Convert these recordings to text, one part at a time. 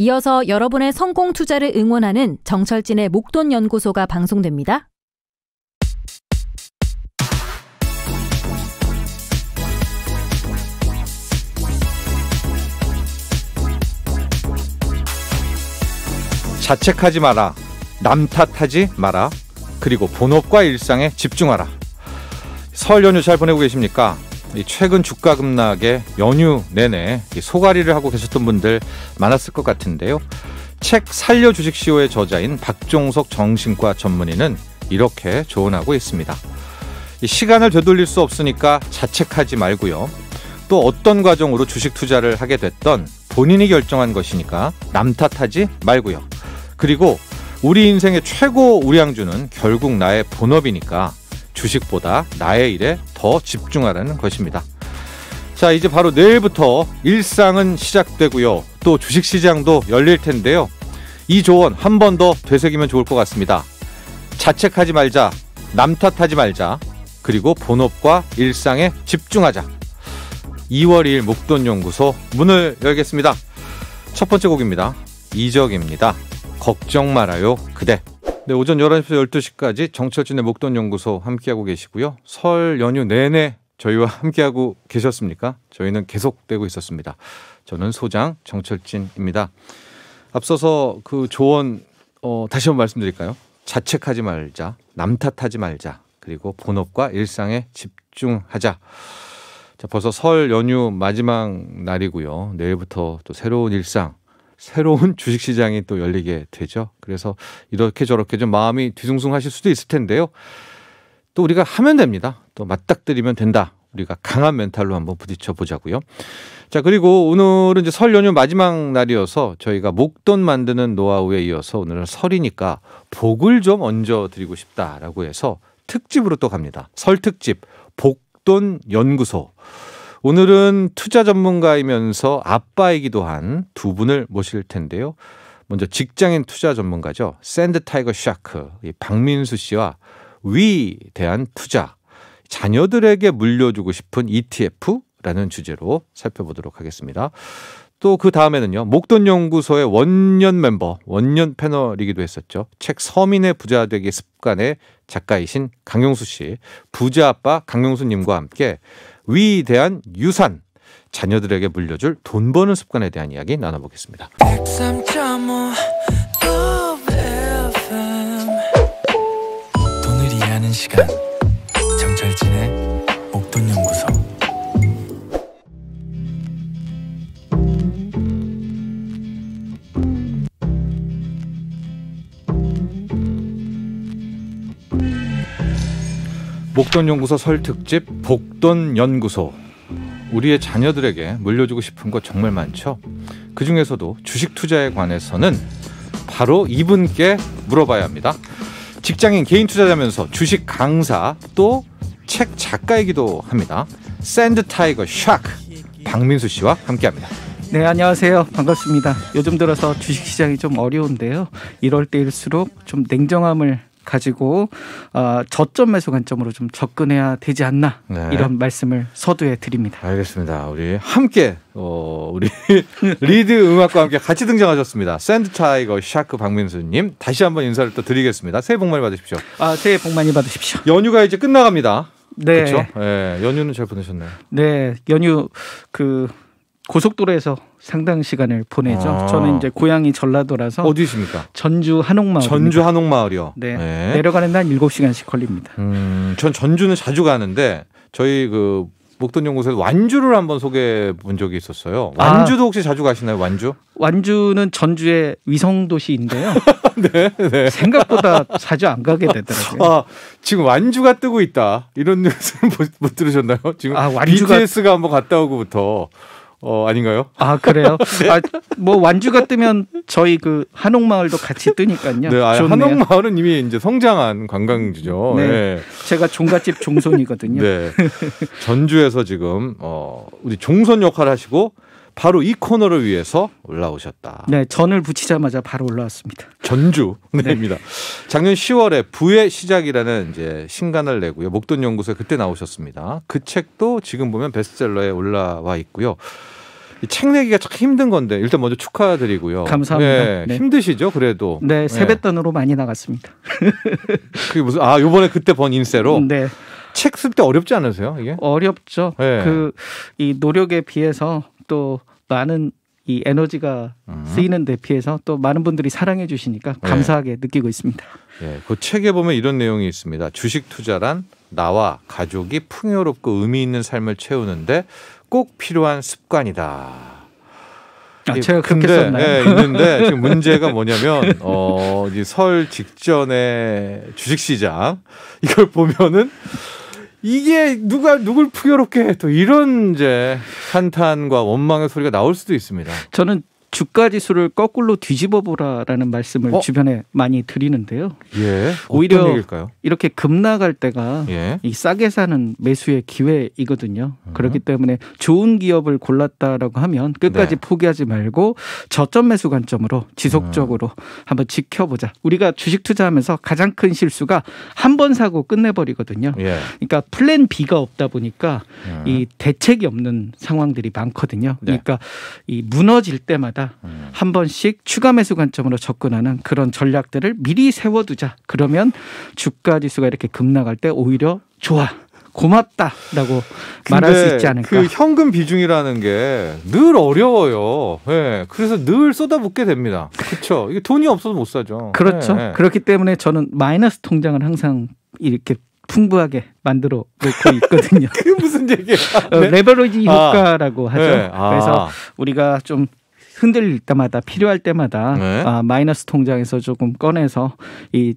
이어서 여러분의 성공 투자를 응원하는 정철진의 목돈 연구소가 방송됩니다. 자책하지 마라. 남 탓하지 마라. 그리고 본업과 일상에 집중하라. 설 연휴 잘 보내고 계십니까? 최근 주가 급락에 연휴 내내 소가리를 하고 계셨던 분들 많았을 것 같은데요. 책 살려 주식시오의 저자인 박종석 정신과 전문의는 이렇게 조언하고 있습니다. 시간을 되돌릴 수 없으니까 자책하지 말고요. 또 어떤 과정으로 주식 투자를 하게 됐던 본인이 결정한 것이니까 남 탓하지 말고요. 그리고 우리 인생의 최고 우량주는 결국 나의 본업이니까 주식보다 나의 일에 더 집중하라는 것입니다. 자, 이제 바로 내일부터 일상은 시작되고요. 또 주식 시장도 열릴 텐데요. 이 조언 한 번 더 되새기면 좋을 것 같습니다. 자책하지 말자. 남 탓하지 말자. 그리고 본업과 일상에 집중하자. 2월 2일 목돈연구소 문을 열겠습니다. 첫 번째 곡입니다. 이적입니다. 걱정 말아요, 그대. 네, 오전 11시부터 12시까지 정철진의 목돈 연구소 함께하고 계시고요. 설 연휴 내내 저희와 함께하고 계셨습니까? 저희는 계속되고 있었습니다. 저는 소장 정철진입니다. 앞서서 그 조언 어, 다시 한번 말씀드릴까요? 자책하지 말자, 남탓하지 말자, 그리고 본업과 일상에 집중하자. 자, 벌써 설 연휴 마지막 날이고요. 내일부터 또 새로운 일상 새로운 주식 시장이 또 열리게 되죠. 그래서 이렇게 저렇게 좀 마음이 뒤숭숭하실 수도 있을 텐데요. 또 우리가 하면 됩니다. 또 맞닥뜨리면 된다. 우리가 강한 멘탈로 한번 부딪혀 보자고요. 자, 그리고 오늘은 이제 설 연휴 마지막 날이어서 저희가 목돈 만드는 노하우에 이어서 오늘은 설이니까 복을 좀 얹어 드리고 싶다라고 해서 특집으로 또 갑니다. 설 특집 복돈 연구소. 오늘은 투자 전문가이면서 아빠이기도 한 두 분을 모실 텐데요. 먼저 직장인 투자 전문가죠. 샌드 타이거 샤크 박민수 씨와 위 대한 투자 자녀들에게 물려주고 싶은 ETF라는 주제로 살펴보도록 하겠습니다. 또 그 다음에는요. 목돈연구소의 원년 멤버, 원년 패널이기도 했었죠. 책 서민의 부자 되기 습관의 작가이신 강용수 씨, 부자 아빠 강용수 님과 함께 위대한 유산 자녀들에게 물려줄 돈 버는 습관에 대한 이야기 나눠보겠습니다. 시간 복돈연구소 설 특집 복돈연구소 우리의 자녀들에게 물려주고 싶은 거 정말 많죠. 그 중에서도 주식 투자에 관해서는 바로 이분께 물어봐야 합니다. 직장인 개인 투자자면서 주식 강사 또 책 작가이기도 합니다. 샌드 타이거 샥 박민수 씨와 함께합니다. 네, 안녕하세요. 반갑습니다. 요즘 들어서 주식시장이 좀 어려운데요. 이럴 때일수록 좀 냉정함을 가지고 어, 저점 매수 관점으로 좀 접근해야 되지 않나 네. 이런 말씀을 서두에 드립니다. 알겠습니다. 우리 함께 어, 우리 리드 음악과 함께 같이 등장하셨습니다. 샌드 타이거 샤크 박민수님 다시 한번 인사를 또 드리겠습니다. 새해 복 많이 받으십시오. 아 새해 복 많이 받으십시오. 연휴가 이제 끝나갑니다. 네. 그렇죠. 네. 연휴는 잘 보내셨나요? 네. 연휴 그 고속도로에서 상당 시간을 보내죠. 아. 저는 이제 고향이 전라도라서 어디십니까? 전주 한옥마을. 전주 한옥마을이요. 네. 네. 내려가는 데한 7시간씩 걸립니다. 음, 전 전주는 자주 가는데 저희 그 목돈 연구소에서 완주를 한번 소개해 본 적이 있었어요. 아. 완주도 아. 혹시 자주 가시나요? 완주? 완주는 전주의 위성 도시인데요. 네, 네. 생각보다 자주 안 가게 되더라고요. 아, 지금 완주가 뜨고 있다. 이런 뉴스는 못, 못 들으셨나요? 지금 아, 완주가... BTS가 한번 갔다 오고부터 어 아닌가요? 아 그래요? 네. 아뭐 완주가 뜨면 저희 그 한옥마을도 같이 뜨니까요. 네, 아, 한옥마을은 이미 이제 성장한 관광지죠. 네, 네. 제가 종갓집 종손이거든요. 네, 전주에서 지금 어 우리 종손 역할 하시고 바로 이 코너를 위해서 올라오셨다. 네, 전을 붙이자마자 바로 올라왔습니다. 전주입니다. 네. 네 작년 10월에 부의 시작이라는 이제 신간을 내고요. 목돈 연구소에 그때 나오셨습니다. 그 책도 지금 보면 베스트셀러에 올라와 있고요. 책 내기가 참 힘든 건데 일단 먼저 축하드리고요. 감사합니다. 네, 네. 힘드시죠? 그래도. 네, 네. 세뱃돈으로 많이 나갔습니다. 그게 무슨 아, 요번에 그때 번 인세로 네. 책 쓸 때 어렵지 않으세요? 이게? 어렵죠. 네. 그이 노력에 비해서 또 많은 이 에너지가 음. 쓰이는 데 비해서 또 많은 분들이 사랑해 주시니까 네. 감사하게 네. 느끼고 있습니다. 네, 그 책에 보면 이런 내용이 있습니다. 주식 투자란 나와 가족이 풍요롭고 의미 있는 삶을 채우는데 꼭 필요한 습관이다. 아, 예, 제가 그렇게 썼나요? 예, 있는데 지금 문제가 뭐냐면 어, 이설 직전에 주식시장 이걸 보면은 이게 누가 누굴 풍요롭게 해또 이런 이제 한탄과 원망의 소리가 나올 수도 있습니다. 저는 주가 지수를 거꾸로 뒤집어 보라라는 말씀을 어? 주변에 많이 드리는데요. 예. 오히려 얘기일까요? 이렇게 급락할 때가 예. 이 싸게 사는 매수의 기회이거든요. 음. 그렇기 때문에 좋은 기업을 골랐다라고 하면 끝까지 네. 포기하지 말고 저점 매수 관점으로 지속적으로 음. 한번 지켜보자. 우리가 주식 투자하면서 가장 큰 실수가 한 번 사고 끝내버리거든요. 예. 그러니까 플랜 B가 없다 보니까 음. 이 대책이 없는 상황들이 많거든요. 네. 그러니까 이 무너질 때마다 음. 한 번씩 추가 매수 관점으로 접근하는 그런 전략들을 미리 세워두자. 그러면 주가 지수가 이렇게 급락할 때 오히려 좋아. 고맙다라고 말할 수 있지 않을까. 그 현금 비중이라는 게 늘 어려워요. 예. 네. 그래서 늘 쏟아붓게 됩니다. 그렇죠. 이게 돈이 없어서 못 사죠. 그렇죠. 네. 그렇기 때문에 저는 마이너스 통장을 항상 이렇게 풍부하게 만들어 놓고 있거든요. 그게 무슨 얘기야? 어, 네? 레버리지 아. 효과라고 아, 하죠. 네. 아. 그래서 우리가 좀 흔들릴 때마다 필요할 때마다 네. 아, 마이너스 통장에서 조금 꺼내서 이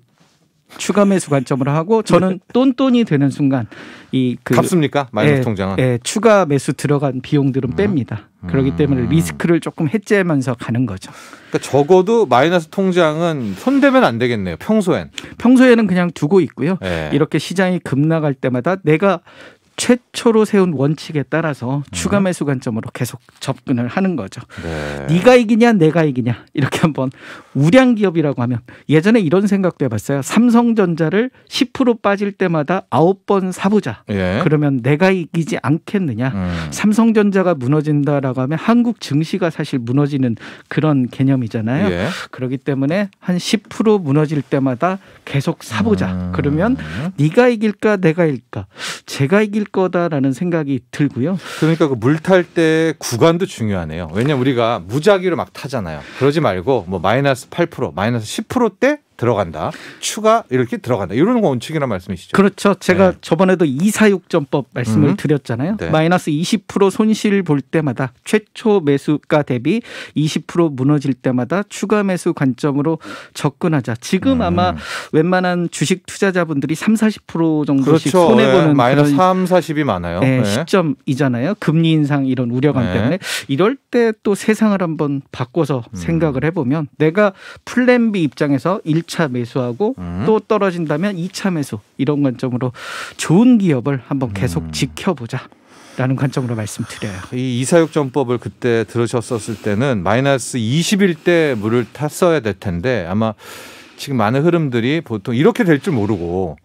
추가 매수 관점으로 하고 저는 네. 똔똔이 되는 순간 이그 갚습니까 마이너스 예, 통장은? 예, 추가 매수 들어간 비용들은 음. 뺍니다. 음. 그렇기 때문에 음. 리스크를 조금 해제하면서 가는 거죠. 그러니까 적어도 마이너스 통장은 손대면 안 되겠네요. 평소엔. 평소에는 그냥 두고 있고요. 예. 이렇게 시장이 급 나갈 때마다 내가 최초로 세운 원칙에 따라서 음. 추가 매수 관점으로 계속 접근을 하는 거죠. 네. 가 이기냐 내가 이기냐 이렇게 한번 우량 기업이라고 하면 예전에 이런 생각도 해봤어요. 삼성전자를 10% 빠질 때마다 9번 사보자. 예. 그러면 내가 이기지 않겠느냐. 음. 삼성전자가 무너진다라고 하면 한국 증시가 사실 무너지는 그런 개념이잖아요. 예. 그렇기 때문에 한 10% 무너질 때마다 계속 사보자. 음. 그러면 네가 이길까 내가 이길까 제가 이길 거다라는 생각이 들고요. 그러니까 그물탈 때 구간도 중요하네요. 왜냐면 우리가 무작위로 막 타잖아요. 그러지 말고 뭐 마이너스 8% 마이너스 1 0때 들어간다. 추가 이렇게 들어간다. 이런 거 원칙이란 말씀이시죠? 그렇죠. 제가 네. 저번에도 이사육전법 말씀을 음. 드렸잖아요. 네. 마이너스 20% 손실 볼 때마다 최초 매수가 대비 20% 무너질 때마다 추가 매수 관점으로 접근하자. 지금 음. 아마 웬만한 주식 투자자분들이 3, 40% 정도씩 그렇죠. 예, 손해 보는 네. 마이너스 3, 40이 많아요. 예, 네. 시점이잖아요. 금리 인상 이런 우려감 네. 때문에 이럴 때 또 세상을 한번 바꿔서 음. 생각을 해 보면 내가 플랜 B 입장에서 일 1차 매수하고 음. 또 떨어진다면 2차 매수 이런 관점으로 좋은 기업을 한번 음. 계속 음. 지켜보자. 라는 관점으로 말씀드려요. 이 이사육 전법을 그때 들으셨었을 때는 마이너스 20일 때 물을 탔어야 될 텐데 아마 지금 많은 흐름들이 보통 이렇게 될 줄 모르고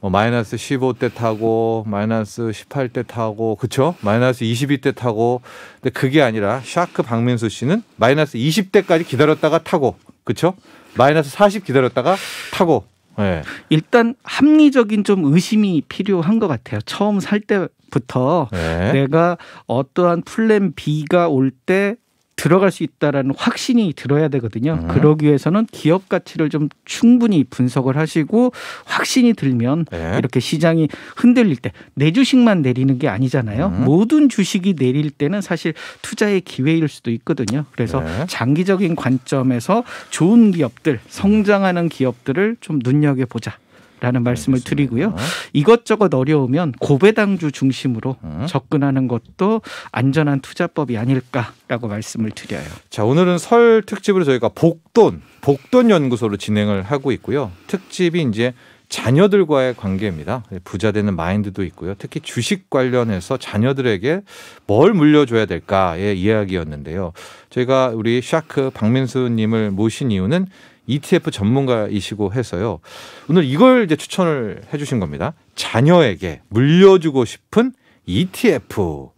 뭐 마이너스 15대 타고 마이너스 18대 타고 그쵸? 마이너스 22대 타고 근데 그게 아니라 샤크 박민수 씨는 마이너스 20대까지 기다렸다가 타고 그쵸? 마이너스 40 기다렸다가 타고 네. 일단 합리적인 좀 의심이 필요한 것 같아요. 처음 살 때부터 네. 내가 어떠한 플랜 B가 올때 들어갈 수 있다라는 확신이 들어야 되거든요. 음. 그러기 위해서는 기업 가치를 좀 충분히 분석을 하시고 확신이 들면 네. 이렇게 시장이 흔들릴 때 내 주식만 내리는 게 아니잖아요. 음. 모든 주식이 내릴 때는 사실 투자의 기회일 수도 있거든요. 그래서 네. 장기적인 관점에서 좋은 기업들, 성장하는 기업들을 좀 눈여겨 보자. 라는 말씀을 알겠습니다. 드리고요. 이것저것 어려우면 고배당주 중심으로 음. 접근하는 것도 안전한 투자법이 아닐까라고 말씀을 드려요. 자, 오늘은 설 특집으로 저희가 복돈, 복돈 연구소로 진행을 하고 있고요. 특집이 이제 자녀들과의 관계입니다. 부자 되는 마인드도 있고요. 특히 주식 관련해서 자녀들에게 뭘 물려줘야 될까의 이야기였는데요. 저희가 우리 샤크 박민수님을 모신 이유는 ETF 전문가이시고 해서요. 오늘 이걸 이제 추천을 해주신 겁니다. 자녀에게 물려주고 싶은 ETF.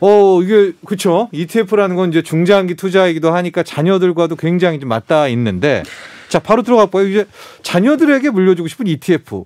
어, 이게, 그쵸. ETF라는 건 이제 중장기 투자이기도 하니까 자녀들과도 굉장히 좀 맞닿아 있는데 자, 바로 들어가 볼까요? 이제 자녀들에게 물려주고 싶은 ETF.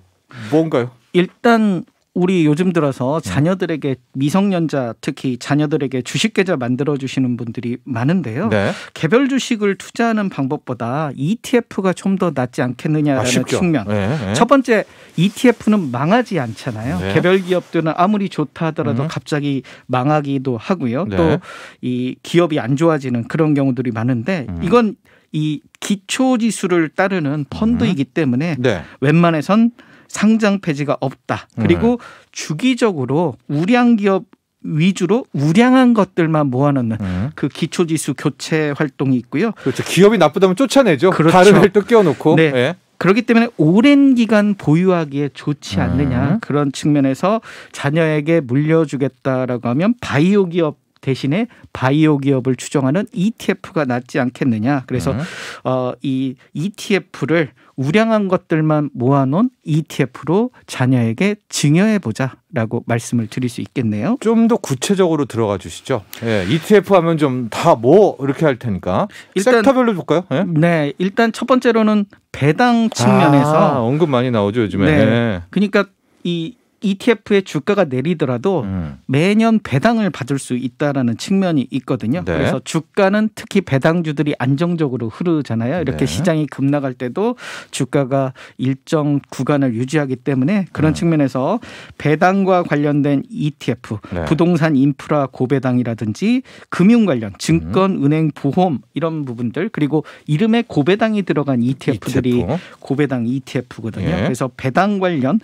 뭔가요? 일단 우리 요즘 들어서 네. 자녀들에게 미성년자 특히 자녀들에게 주식 계좌 만들어 주시는 분들이 많은데요. 네. 개별 주식을 투자하는 방법보다 ETF가 좀 더 낫지 않겠느냐라는 아 측면. 네, 네. 첫 번째 ETF는 망하지 않잖아요. 네. 개별 기업들은 아무리 좋다 하더라도 음. 갑자기 망하기도 하고요. 네. 또이 기업이 안 좋아지는 그런 경우들이 많은데 음. 이건 이 기초 지수를 따르는 펀드이기 음. 때문에 웬만해선 상장 폐지가 없다. 그리고 음. 주기적으로 우량 기업 위주로 우량한 것들만 모아놓는 음. 그 기초지수 교체 활동이 있고요. 그렇죠. 기업이 나쁘다면 쫓아내죠. 그렇죠. 다른 애를 끼워놓고. 네. 네. 그렇기 때문에 오랜 기간 보유하기에 좋지 않느냐 음. 그런 측면에서 자녀에게 물려주겠다라고 하면 바이오 기업 대신에 바이오 기업을 추종하는 ETF가 낫지 않겠느냐. 그래서 음. 어, 이 ETF를 우량한 것들만 모아놓은 ETF로 자녀에게 증여해보자라고 말씀을 드릴 수 있겠네요. 좀 더 구체적으로 들어가 주시죠. 예, ETF 하면 좀 다 뭐 이렇게 할 테니까 일단, 섹터별로 볼까요? 예? 네, 일단 첫 번째로는 배당 측면에서 아, 언급 많이 나오죠 요즘에. 네, 예. 그러니까 이 ETF의 주가가 내리더라도 음. 매년 배당을 받을 수 있다라는 측면이 있거든요. 네. 그래서 주가는 특히 배당주들이 안정적으로 흐르잖아요. 이렇게 네. 시장이 급락할 때도 주가가 일정 구간을 유지하기 때문에 그런 음. 측면에서 배당과 관련된 ETF, 네. 부동산 인프라 고배당이라든지 금융 관련 증권, 음. 은행, 보험 이런 부분들 그리고 이름에 고배당이 들어간 ETF들이 ETF. 고배당 ETF거든요. 예. 그래서 배당 관련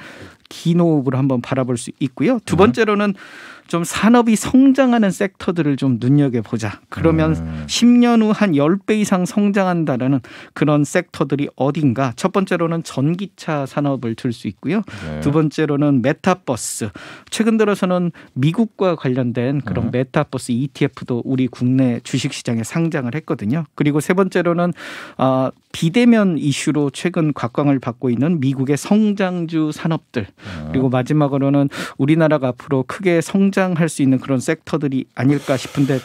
긴 호흡으로 한번 바라볼 수 있고요. 두 네. 번째로는 좀 산업이 성장하는 섹터들을 좀 눈여겨보자. 그러면 음. 10년 후 한 10배 이상 성장한다라는 그런 섹터들이 어딘가. 첫 번째로는 전기차 산업을 들 수 있고요. 네. 두 번째로는 메타버스. 최근 들어서는 미국과 관련된 그런 음. 메타버스 ETF도 우리 국내 주식시장에 상장을 했거든요. 그리고 세 번째로는 어, 비대면 이슈로 최근 각광을 받고 있는 미국의 성장주 산업들 그리고 아. 마지막으로는 우리나라가 앞으로 크게 성장할 수 있는 그런 섹터들이 아닐까 싶은데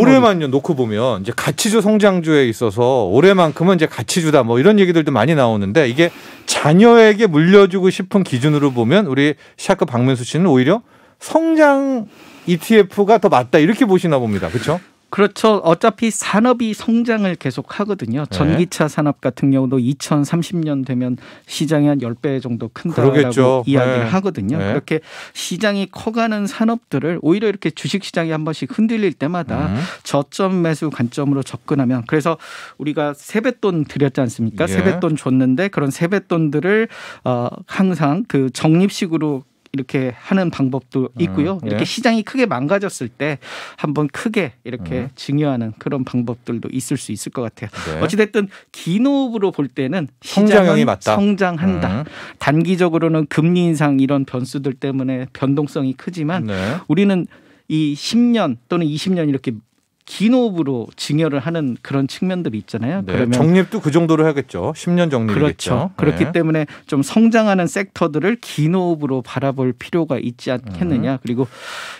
올해만요 놓고 보면 이제 가치주 성장주에 있어서 올해만큼은 이제 가치주다 뭐 이런 얘기들도 많이 나오는데 이게 자녀에게 물려주고 싶은 기준으로 보면 우리 샤크 박명수 씨는 오히려 성장 ETF가 더 맞다 이렇게 보시나 봅니다. 그렇죠? 그렇죠. 어차피 산업이 성장을 계속 하거든요. 네. 전기차 산업 같은 경우도 2030년 되면 시장이 한 10배 정도 큰다라고 그러겠죠. 이야기를 네. 하거든요. 네. 그렇게 시장이 커가는 산업들을 오히려 이렇게 주식 시장이 한 번씩 흔들릴 때마다 음. 저점 매수 관점으로 접근하면 그래서 우리가 세뱃돈 드렸지 않습니까? 예. 세뱃돈 줬는데 그런 세뱃돈들을 어 항상 그 적립식으로 이렇게 하는 방법도 음, 있고요. 음, 예. 이렇게 시장이 크게 망가졌을 때 한번 크게 이렇게 음. 증여하는 그런 방법들도 있을 수 있을 것 같아요. 네. 어찌됐든 기노업으로 볼 때는 시장이 성장한다. 음. 단기적으로는 금리 인상 이런 변수들 때문에 변동성이 크지만 네. 우리는 이 10년 또는 20년 이렇게 긴 호흡으로 증여를 하는 그런 측면들이 있잖아요. 네, 그러면 정립도 그 정도로 하겠죠. 10년 정립이겠죠. 그렇죠. 그렇기 네. 때문에 좀 성장하는 섹터들을 긴호흡로 바라볼 필요가 있지 않겠느냐. 음. 그리고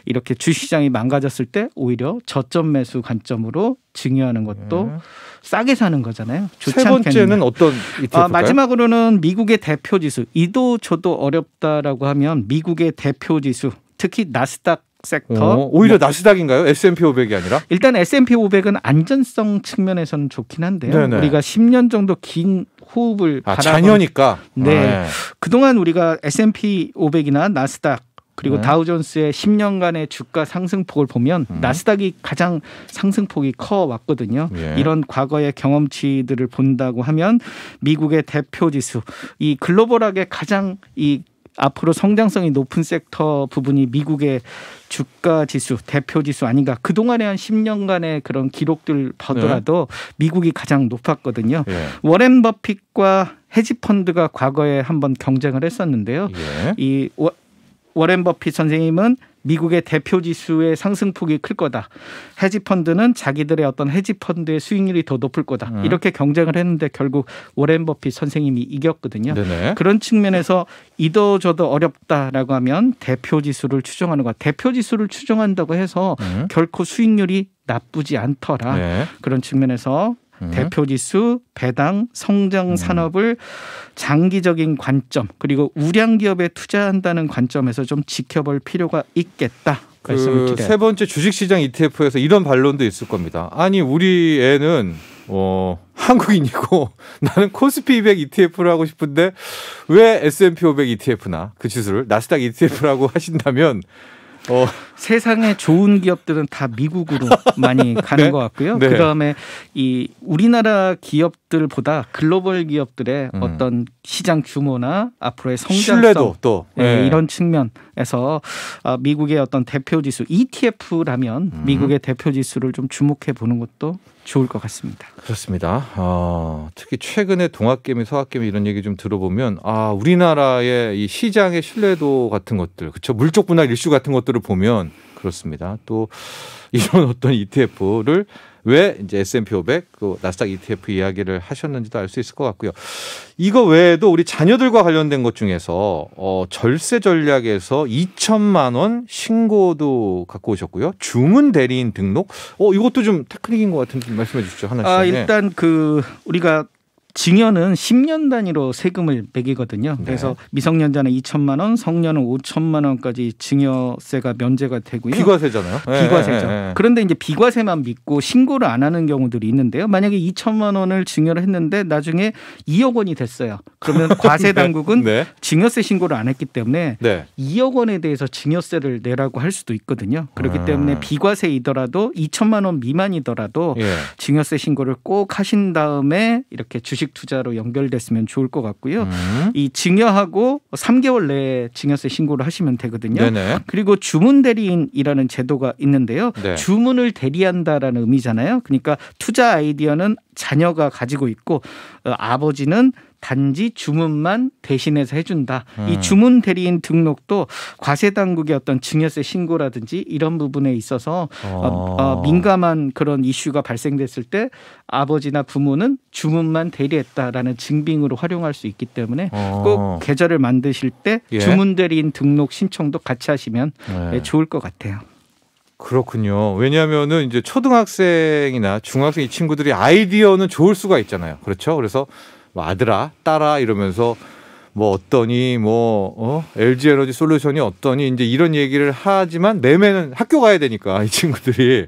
이렇게 주시장이 망가졌을 때 오히려 저점 매수 관점으로 증여하는 것도 음. 싸게 사는 거잖아요. 세 번째는 어떤 아, 마지막으로는 미국의 대표 지수 이도 저도 어렵다라고 하면 미국의 대표 지수 특히 나스닥 섹터. 오, 어, 오히려 뭐, 나스닥인가요? S&P 500이 아니라? 일단 S&P 500은 안전성 측면에서는 좋긴 한데요. 네네. 우리가 10년 정도 긴 호흡을 아, 바라 자녀니까. 네. 네. 그동안 우리가 S&P 500이나 나스닥 그리고 네. 다우존스의 10년간의 주가 상승폭을 보면 음. 나스닥이 가장 상승폭이 커 왔거든요. 예. 이런 과거의 경험치들을 본다고 하면 미국의 대표 지수 이 글로벌하게 가장 이 앞으로 성장성이 높은 섹터 부분이 미국의 주가 지수 대표 지수 아닌가 그동안에한 10년간의 그런 기록들 보더라도 네. 미국이 가장 높았거든요. 네. 워렌 버핏과 헤지펀드가 과거에 한번 경쟁을 했었는데요. 네. 이 워렌 버핏 선생님은 미국의 대표 지수의 상승폭이 클 거다. 헤지펀드는 자기들의 어떤 헤지펀드의 수익률이 더 높을 거다. 음. 이렇게 경쟁을 했는데 결국 워렌 버핏 선생님이 이겼거든요. 네네. 그런 측면에서 이도 저도 어렵다라고 하면 대표 지수를 추정하는 것. 대표 지수를 추정한다고 해서 음. 결코 수익률이 나쁘지 않더라. 네. 그런 측면에서 음. 대표 지수, 배당, 성장 음. 산업을 장기적인 관점 그리고 우량 기업에 투자한다는 관점에서 좀 지켜볼 필요가 있겠다. 그 세 번째 주식시장 ETF에서 이런 반론도 있을 겁니다. 아니 우리 애는 어, 한국인이고 나는 코스피 200 ETF를 하고 싶은데 왜 S&P 500 ETF나 그 지수를 나스닥 ETF라고 하신다면 어. 세상의 좋은 기업들은 다 미국으로 많이 가는 네. 것 같고요. 네. 그 다음에 이 우리나라 기업 기업들보다 글로벌 기업들의 음. 어떤 시장 규모나 앞으로의 성장성 신뢰도 또 예, 예. 이런 측면에서 아, 미국의 어떤 대표 지수 ETF라면 음. 미국의 대표 지수를 좀 주목해 보는 것도 좋을 것 같습니다. 그렇습니다. 어, 특히 최근에 동학개미, 서학개미 이런 얘기 좀 들어보면 아 우리나라의 이 시장의 신뢰도 같은 것들, 그렇죠 물적 분할 일수 같은 것들을 보면 그렇습니다. 또 이런 어떤 ETF를 왜 이제 S&P 500또 그 나스닥 ETF 이야기를 하셨는지도 알 수 있을 것 같고요. 이거 외에도 우리 자녀들과 관련된 것 중에서 어 절세 전략에서 2천만 원 신고도 갖고 오셨고요. 주문 대리인 등록 어 이것도 좀 테크닉인 것 같은 말씀해 주시죠 하나씩. 아 일단 그 우리가 증여는 10년 단위로 세금을 매기거든요. 네. 그래서 미성년자는 2천만 원, 성년은 5천만 원까지 증여세가 면제가 되고요. 비과세잖아요. 예, 비과세죠. 네. 그런데 이제 비과세만 믿고 신고를 안 하는 경우들이 있는데요. 만약에 2천만 원을 증여를 했는데 나중에 2억 원이 됐어요. 그러면 과세 당국은 네. 증여세 신고를 안 했기 때문에 2억 원에 대해서 증여세를 내라고 할 수도 있거든요. 그렇기 아. 때문에 비과세이더라도 2천만 원 미만이더라도 증여세 신고를 꼭 하신 다음에 이렇게 주시 주식 투자로 연결됐으면 좋을 것 같고요. 음. 이 증여하고 3개월 내에 증여세 신고를 하시면 되거든요. 네네. 그리고 주문 대리인이라는 제도가 있는데요. 네. 주문을 대리한다라는 의미잖아요. 그러니까 투자 아이디어는 자녀가 가지고 있고 어, 아버지는 단지 주문만 대신해서 해준다. 음. 이 주문 대리인 등록도 과세 당국의 어떤 증여세 신고라든지 이런 부분에 있어서 어, 어. 어, 민감한 그런 이슈가 발생됐을 때 아버지나 부모는 주문만 대리했다라는 증빙으로 활용할 수 있기 때문에 어. 꼭 계좌를 만드실 때 예. 주문 대리인 등록 신청도 같이 하시면 네. 예, 좋을 것 같아요. 그렇군요. 왜냐하면은 이제 초등학생이나 중학생 이 친구들이 아이디어는 좋을 수가 있잖아요. 그렇죠. 그래서 뭐 아들아, 딸아 이러면서 뭐 어떠니 뭐 어? LG 에너지 솔루션이 어떠니 이제 이런 얘기를 하지만 내면은 학교 가야 되니까 이 친구들이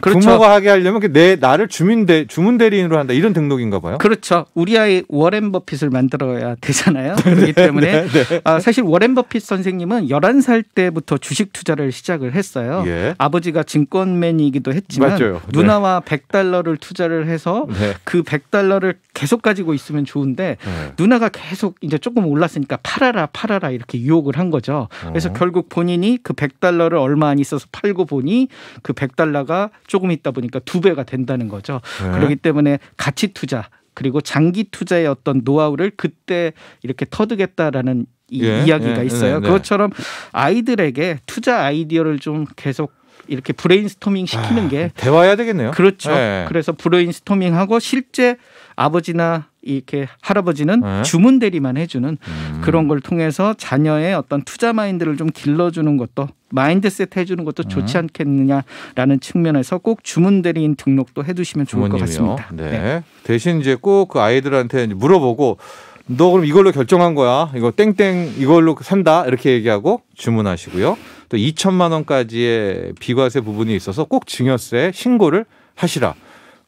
그렇죠. 부모가 하게 하려면 내 나를 주민대 주문 대리인으로 한다 이런 등록인가 봐요. 그렇죠. 우리 아이 워렌 버핏을 만들어야 되잖아요. 네, 그렇기 때문에 네, 네. 아, 사실 워렌 버핏 선생님은 11살 때부터 주식 투자를 시작을 했어요. 예. 아버지가 증권맨이기도 했지만 맞죠. 네. 누나와 네. 100달러를 투자를 해서 네. 그 100달러를 계속 가지고 있으면 좋은데 누나가 계속 이제 조금 조금 올랐으니까 팔아라 팔아라 이렇게 유혹을 한 거죠. 그래서 어. 결국 본인이 그 100달러를 얼마 안 있어서 팔고 보니 그 100달러가 조금 있다 보니까 두 배가 된다는 거죠. 네. 그렇기 때문에 가치 투자 그리고 장기 투자의 어떤 노하우를 그때 이렇게 터득했다라는 이 예, 이야기가 예, 있어요. 네, 네. 그것처럼 아이들에게 투자 아이디어를 좀 계속 이렇게 브레인스토밍 시키는 아, 게 대화해야 되겠네요. 그렇죠. 네. 그래서 브레인스토밍하고 실제 아버지나 이렇게 할아버지는 네. 주문 대리만 해주는 음. 그런 걸 통해서 자녀의 어떤 투자 마인드를 좀 길러주는 것도 마인드셋 해주는 것도 음. 좋지 않겠느냐라는 측면에서 꼭 주문 대리인 등록도 해두시면 좋을 부모님이요. 것 같습니다. 네. 네. 대신 이제 꼭 그 아이들한테 물어보고 너 그럼 이걸로 결정한 거야 이거 땡땡 이걸로 산다 이렇게 얘기하고 주문하시고요. 또 2천만 원까지의 비과세 부분이 있어서 꼭 증여세 신고를 하시라.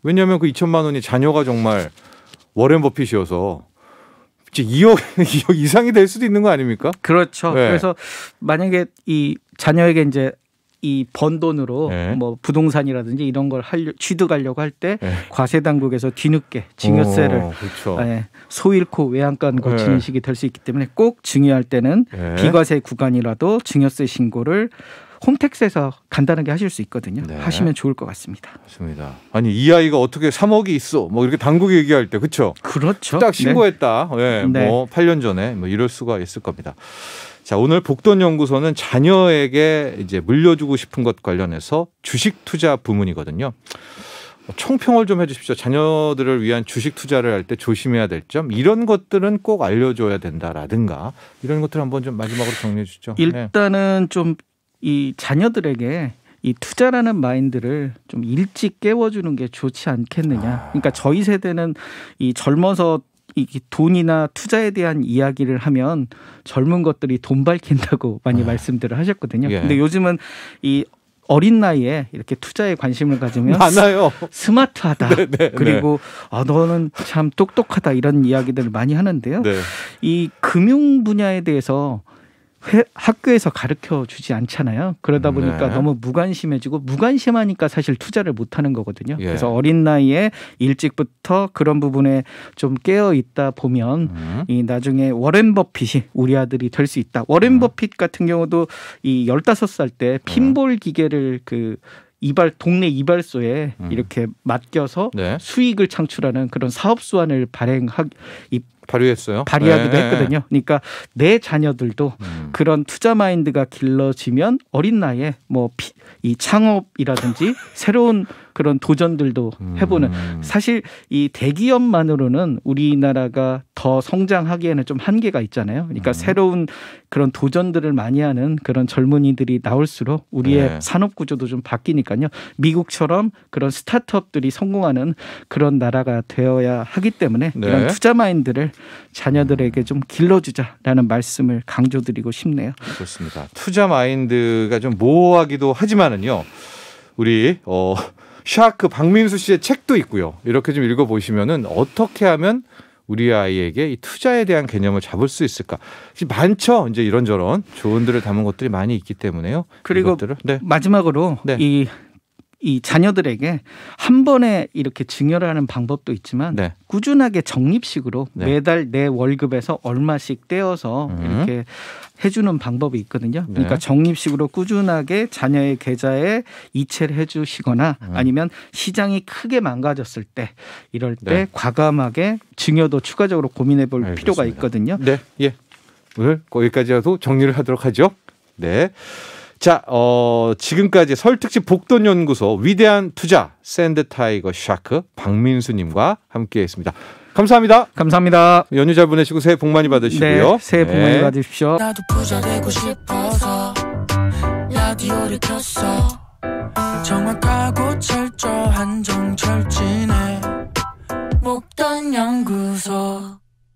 왜냐하면 그 2천만 원이 자녀가 정말 워렌 버핏이어서 2억, 2억 이상이 될 수도 있는 거 아닙니까? 그렇죠. 네. 그래서 만약에 이 자녀에게 이제 이번 돈으로 네. 뭐 부동산이라든지 이런 걸 하려, 취득하려고 할때 네. 예. 과세 당국에서 뒤늦게 증여세를 오, 그렇죠. 예, 소일코 외환권으로 진식이 예. 될수 있기 때문에 꼭 증여할 때는 비과세 구간이라도 증여세 신고를 홈택스에서 간단하게 하실 수 있거든요. 네. 하시면 좋을 것 같습니다. 맞습니다. 아니 이 아이가 어떻게 3억이 있어? 뭐 이렇게 당국이 얘기할 때 그렇죠. 그렇죠. 딱 신고했다. 네. 뭐 네. 뭐 8년 전에 뭐 이럴 수가 있을 겁니다. 자, 오늘 복돈연구소는 자녀에게 이제 물려주고 싶은 것 관련해서 주식 투자 부문이거든요. 총평을 좀 해주십시오. 자녀들을 위한 주식 투자를 할 때 조심해야 될 점, 이런 것들은 꼭 알려줘야 된다라든가 이런 것들 한번 좀 마지막으로 정리해 주시죠. 네. 일단은 네. 좀이 자녀들에게 이 투자라는 마인드를 좀 일찍 깨워주는 게 좋지 않겠느냐. 아. 그러니까 저희 세대는 이 젊어서 이게 돈이나 투자에 대한 이야기를 하면 젊은 것들이 돈 밝힌다고 많이 아. 말씀들을 하셨거든요. 예. 근데 요즘은 이 어린 나이에 이렇게 투자에 관심을 가지면 많아요. 스마트하다. 네네, 네, 네. 그리고 네. 아 너는 참 똑똑하다 이런 이야기들을 많이 하는데요. 네. 이 금융 분야에 대해서 회, 학교에서 가르쳐 주지 않잖아요. 그러다 네. 보니까 네. 너무 무관심해지고 무관심하니까 사실 투자를 못 하는 거거든요. 예. 그래서 어린 나이에 일찍부터 그런 부분에 좀 깨어 있다 보면 음. 이 나중에 워렌 버핏이 우리 아들이 될 수 있다. 워렌 음. 버핏 같은 경우도 이 열다섯 살때 음. 핀볼 기계를 그 이발 동네 이발소에 음. 이렇게 맡겨서 네. 수익을 창출하는 그런 사업 수완을 발행하 이 발휘했어요. 발휘하기도 네. 했거든요. 그러니까 내 자녀들도 음. 그런 투자 마인드가 길러지면 어린 나이에 뭐 이 창업이라든지 새로운 그런 도전들도 음. 해보는 음. 사실 이 대기업만으로는 우리나라가 더 성장하기에는 좀 한계가 있잖아요. 그러니까 음. 새로운 그런 도전들을 많이 하는 그런 젊은이들이 나올수록 우리의 네. 산업 구조도 좀 바뀌니까요. 미국처럼 그런 스타트업들이 성공하는 그런 나라가 되어야 하기 때문에 네. 이런 투자 마인드를 자녀들에게 음. 좀 길러주자라는 말씀을 강조드리고 싶네요. 좋습니다. 투자 마인드가 좀 모호하기도 하지만은요. 우리 어 샤크 박민수 씨의 책도 있고요. 이렇게 좀 읽어보시면은 어떻게 하면 우리 아이에게 이 투자에 대한 개념을 잡을 수 있을까? 많죠. 이제 이런저런 조언들을 담은 것들이 많이 있기 때문에요. 그리고 이것들을. 네. 마지막으로 네. 이이 자녀들에게 한 번에 이렇게 증여하는 방법도 있지만 네. 꾸준하게 적립식으로 네. 매달 내 월급에서 얼마씩 떼어서 음. 이렇게 해주는 방법이 있거든요. 네. 그러니까 적립식으로 꾸준하게 자녀의 계좌에 이체를 해주시거나 음. 아니면 시장이 크게 망가졌을 때 이럴 때 네. 과감하게 증여도 추가적으로 고민해 볼 필요가 있거든요. 네. 예. 오늘 거기까지 하고 정리를 하도록 하죠. 네. 자, 어, 지금까지 설특집 복돈연구소 위대한 투자 샌드타이거 샤크 박민수님과 함께 했습니다. 감사합니다. 감사합니다. 연휴 잘 보내시고 새해 복 많이 받으시고요. 네, 새해 복 많이 네. 받으십시오. 정확하고 철저한 정철진해